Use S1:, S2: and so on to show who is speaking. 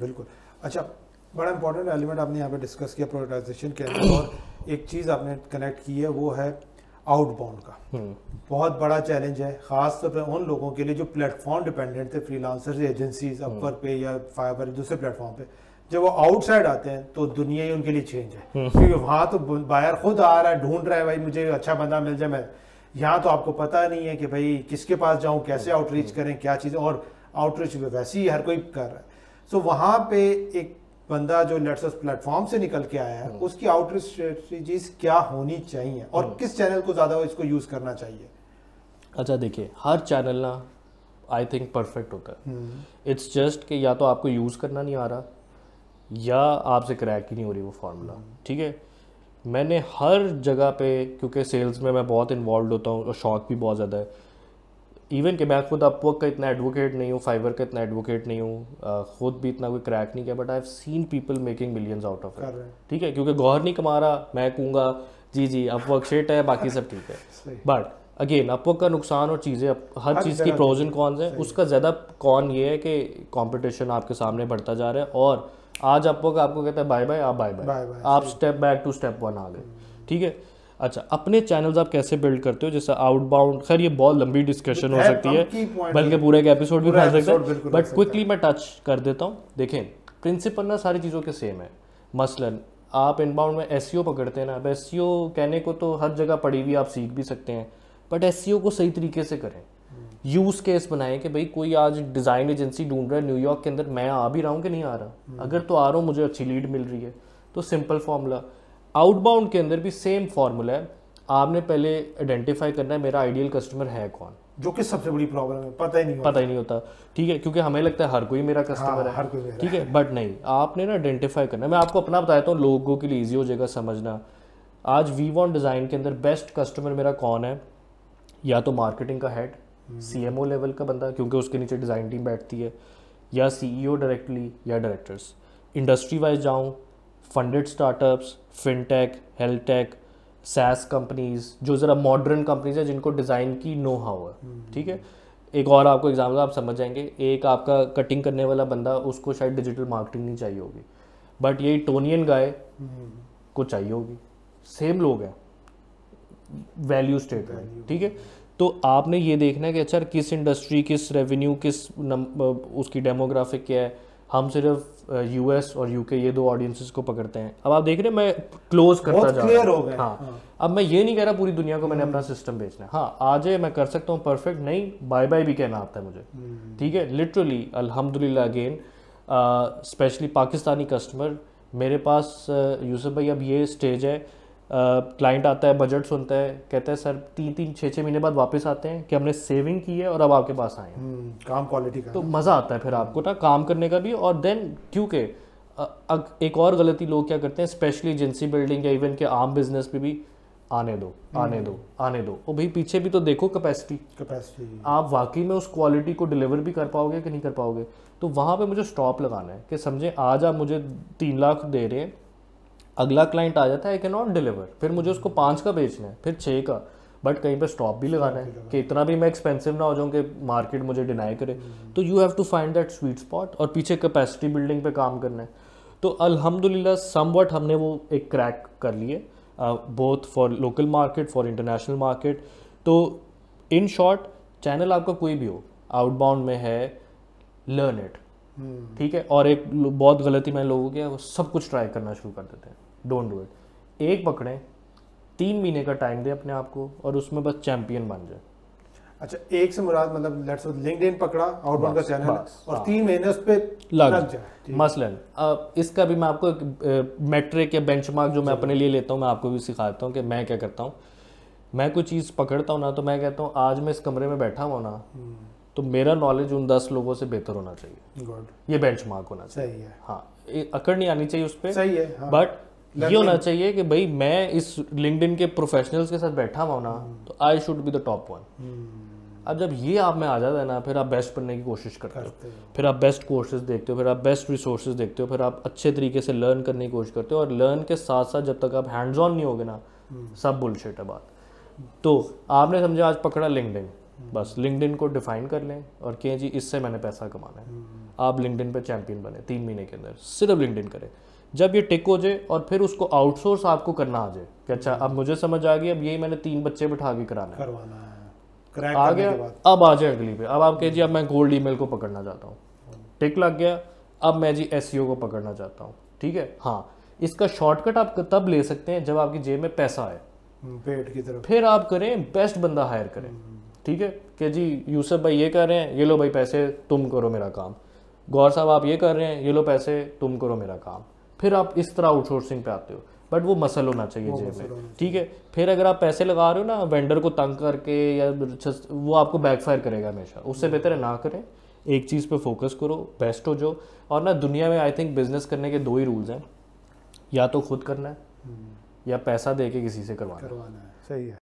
S1: बिल्कुल अच्छा बड़ा इंपॉर्टेंट एलिमेंट आपने यहाँ पे डिस्कस किया प्रोडक्टाइजेशन के अंदर और एक चीज़ आपने कनेक्ट की है वो है आउटबाउंड का हम्म। बहुत बड़ा चैलेंज है खास तौर पर उन लोगों के लिए जो प्लेटफॉर्म डिपेंडेंट थे फ्रीलांसर्स एजेंसीज अपर पे या फाइबर दूसरे प्लेटफॉर्म पे जब वो आउटसाइड आते हैं तो दुनिया ही उनके लिए चेंज है हम्म। क्योंकि वहाँ तो बायर खुद आ रहा है ढूंढ रहा है भाई मुझे अच्छा बंदा मिल जाए मैं यहाँ तो आपको पता नहीं है कि भाई किसके पास जाऊँ कैसे आउटरीच हम्म। करें क्या चीज और आउटरीच वैसे ही हर कोई कर रहा है सो so, वहाँ पे एक बंदा जो लेट्स प्लेटफॉर्म से निकल के आया है हम्म। उसकी आउटरीच स्ट्रेटीज क्या होनी चाहिए और हम्म। किस चैनल को ज़्यादा इसको यूज़ करना चाहिए अच्छा देखिए हर चैनल ना आई थिंक परफेक्ट होता है इट्स हम्म। जस्ट कि या तो आपको यूज़ करना नहीं आ रहा या आपसे क्रैक ही नहीं हो रही वो फार्मूला ठीक है मैंने हर जगह पे क्योंकि सेल्स में मैं बहुत इन्वॉल्व होता हूँ और शौक भी बहुत ज़्यादा है इवन कि मैं खुद अपवर्क का इतना एडवोकेट नहीं हूँ फाइवर का इतना एडवोकेट नहीं हूँ खुद भी इतना कोई क्रैक नहीं किया but I have seen people making millions out of it ठीक है क्योंकि गौर नहीं कमा रहा मैं कहूँगा जी जी अपवर्क शेट है बाकी सब ठीक है बट अगेन अपवर्क का नुकसान और चीज़ें हर चीज़ की प्रोजन एंड कॉन्स हैं उसका ज़्यादा कॉन ये है कि कॉम्पिटिशन आपके सामने बढ़ता जा रहा है और आज अपवर्क आपको कहता है बाय बाय आप बाय बाय आप step back to step one आ गए हम्म। ठीक है अच्छा अपने चैनल्स आप कैसे बिल्ड करते हो जैसे आउटबाउंड खैर ये बहुत लंबी डिस्कशन हो सकती है बल्कि पूरा एक एपिसोड भी सकता है बट क्विकली मैं टच कर देता हूँ देखें प्रिंसिपल ना सारी चीज़ों के सेम है मसलन आप इनबाउंड में एस e पकड़ते हैं ना अब एस e कहने को तो हर जगह पड़ी हुई आप सीख भी सकते हैं बट एस e को सही तरीके से करें यूज़ हम्म। केस बनाएं कि भाई कोई आज डिज़ाइन एजेंसी ढूंढ रहा है न्यूयॉर्क के अंदर मैं आ भी रहा हूँ कि नहीं आ रहा हम्म। अगर तो आ रहा हूँ मुझे अच्छी लीड मिल रही है तो सिंपल फॉर्मूला आउटबाउंड के अंदर भी सेम फॉर्मूला है आपने पहले आइडेंटिफाई करना है मेरा आइडियल कस्टमर है कौन जो कि सबसे बड़ी प्रॉब्लम है पता ही नहीं पता ही नहीं होता ठीक है क्योंकि हमें लगता है हर कोई मेरा कस्टमर हाँ, है हर कोई ठीक है बट नहीं आपने ना आइडेंटिफाई करना है मैं आपको अपना बताता हूँ लोगों के लिए ईजी हो जाएगा समझना आज वी वॉन्ट डिज़ाइन के अंदर बेस्ट कस्टमर मेरा कौन है या तो मार्केटिंग का head C M O level का बंदा क्योंकि उसके नीचे डिज़ाइन टीम बैठती है या सी ओ डायरेक्टली या डायरेक्टर्स इंडस्ट्री वाइज जाऊँ funded startups fintech health tech SaaS companies जो ज़रा मॉडर्न कंपनीज है जिनको डिज़ाइन की नो हाउ है ठीक है एक और आपको एग्जाम्पल आप समझ जाएंगे एक आपका कटिंग करने वाला बंदा उसको शायद डिजिटल मार्केटिंग नहीं चाहिए होगी बट ये टोनियन गाय को चाहिए होगी सेम लोग हैं वैल्यू स्टेटमेंट ठीक है तो आपने ये देखना है कि अच्छा किस इंडस्ट्री किस रेवेन्यू किस नम, उसकी डेमोग्राफिक क्या है हम सिर्फ यूएस और यूके ये दो ऑडियंसेस को पकड़ते हैं अब आप देख रहे हैं मैं क्लोज करता जा रहा हूँ हाँ।, हाँ अब मैं ये नहीं कह रहा पूरी दुनिया को मैंने हम्म। अपना सिस्टम बेचना हाँ आज मैं कर सकता हूँ परफेक्ट नहीं बाय बाय भी कहना आता है मुझे हम्म। ठीक है लिटरली अल्हम्दुलिल्लाह अगेन स्पेशली पाकिस्तानी कस्टमर मेरे पास यूसुफ भाई अब ये स्टेज है क्लाइंट आता है बजट सुनता है कहते हैं सर तीन तीन छः छः महीने बाद वापस आते हैं कि हमने सेविंग की है और अब आपके पास आए हम्म, काम क्वालिटी का तो मज़ा आता है फिर आपको ना काम करने का भी और देन क्योंकि एक और गलती लोग क्या करते हैं स्पेशली एजेंसी बिल्डिंग या इवन के आम बिजनेस पे भी आने दो हम्म। आने दो आने दो और भाई पीछे भी तो देखो कैपेसिटी कैपेसिटी आप वाकई में उस क्वालिटी को डिलीवर भी कर पाओगे कि नहीं कर पाओगे तो वहाँ पे मुझे स्टॉप लगाना है कि समझे आज आप मुझे तीन लाख दे रहे हैं अगला क्लाइंट आ जाता है आई के नॉट डिलीवर फिर मुझे उसको पाँच का बेचना है फिर छः का बट कहीं पर स्टॉप भी लगाना है कि इतना भी मैं एक्सपेंसिव ना हो जाऊँ कि मार्केट मुझे डिनाई करे तो you have to find that sweet spot और पीछे कैपेसिटी बिल्डिंग पे काम करना है तो सम समवट हमने वो एक क्रैक कर लिए both for local market for international market तो इन शॉर्ट चैनल आपका कोई भी हो आउटबाउंड में है लर्न हम्म। इट ठीक है और एक बहुत गलती मैंने लोगों की है वो सब कुछ ट्राई करना शुरू कर देते हैं डोंट डू इट एक पकड़ें तीन महीने का टाइम दें अपने आप को और उसमें बस चैम्पियन बन जाए अच्छा एक से मुराद मतलब लेट्स लिंक्डइन पकड़ा आउटबाउंड का चैनल और हाँ। तीन महीने उस पर लग, जाए मसलन अब इसका भी मैं आपको एक मेट्रिक या बेंचमार्क जो मैं अपने लिए लेता हूँ मैं आपको भी सिखाता हूँ कि मैं क्या करता हूँ मैं कोई चीज़ पकड़ता हूँ ना तो मैं कहता हूँ आज मैं इस कमरे में बैठा हुआ ना हम्म। तो मेरा नॉलेज उन दस लोगों से बेहतर होना चाहिए ये बेंचमार्क होना चाहिए हाँ अकड़ नहीं आनी चाहिए उस पर सही है बट हाँ। ये होना चाहिए कि भाई मैं इस लिंकड के प्रोफेशनल्स के साथ बैठा हुआ ना hmm. तो I should be the top one अब जब ये आप में आ जाता है ना फिर आप बेस्ट बनने की कोशिश करते, करते हो फिर आप बेस्ट कोर्सेज देखते हो फिर आप बेस्ट रिसोर्स देखते हो फिर आप अच्छे तरीके से लर्न करने की कोशिश करते हो और लर्न के साथ साथ जब तक आप हैंड्स ऑन नहीं होगे ना hmm. सब बुलशेट है बात तो आपने समझा आज पकड़ा लिंकड hmm. बस लिंकड को डिफाइन कर लें और कहें जी इससे मैंने पैसा कमाना है आप लिंकड पर चैंपियन बने तीन महीने के अंदर सिर्फ लिंकड करें जब ये टिक हो जाए और फिर उसको आउटसोर्स आपको करना आ जाए कि अच्छा अब मुझे समझ आ गई अब यही मैंने तीन बच्चे बिठा के कराना है आ गया अब आ जाए अगली पे अब आप कहिए अब मैं गोल्ड ईमेल को पकड़ना चाहता हूँ टिक लग गया अब मैं जी एस e को पकड़ना चाहता हूँ ठीक है हाँ इसका शॉर्टकट आप तब ले सकते हैं जब आपकी जेब में पैसा आए हम्म, पेट की तरफ फिर आप करें बेस्ट बंदा हायर करें ठीक है कि जी यूसुफ भाई ये कर रहे हैं ये लो भाई पैसे तुम करो मेरा काम गौर साहब आप ये कर रहे हैं ये लो पैसे तुम करो मेरा काम फिर आप इस तरह आउटसोर्सिंग पे आते हो बट वो मसल होना चाहिए जेब में ठीक है फिर अगर आप पैसे लगा रहे हो ना वेंडर को तंग करके या वो आपको बैकफायर करेगा हमेशा उससे बेहतर हम्म। है ना करें एक चीज़ पे फोकस करो बेस्ट हो जाओ और ना दुनिया में आई थिंक बिजनेस करने के दो ही रूल्स हैं या तो खुद करना है हम्म। या पैसा दे के किसी से करवाना करवाना है सही है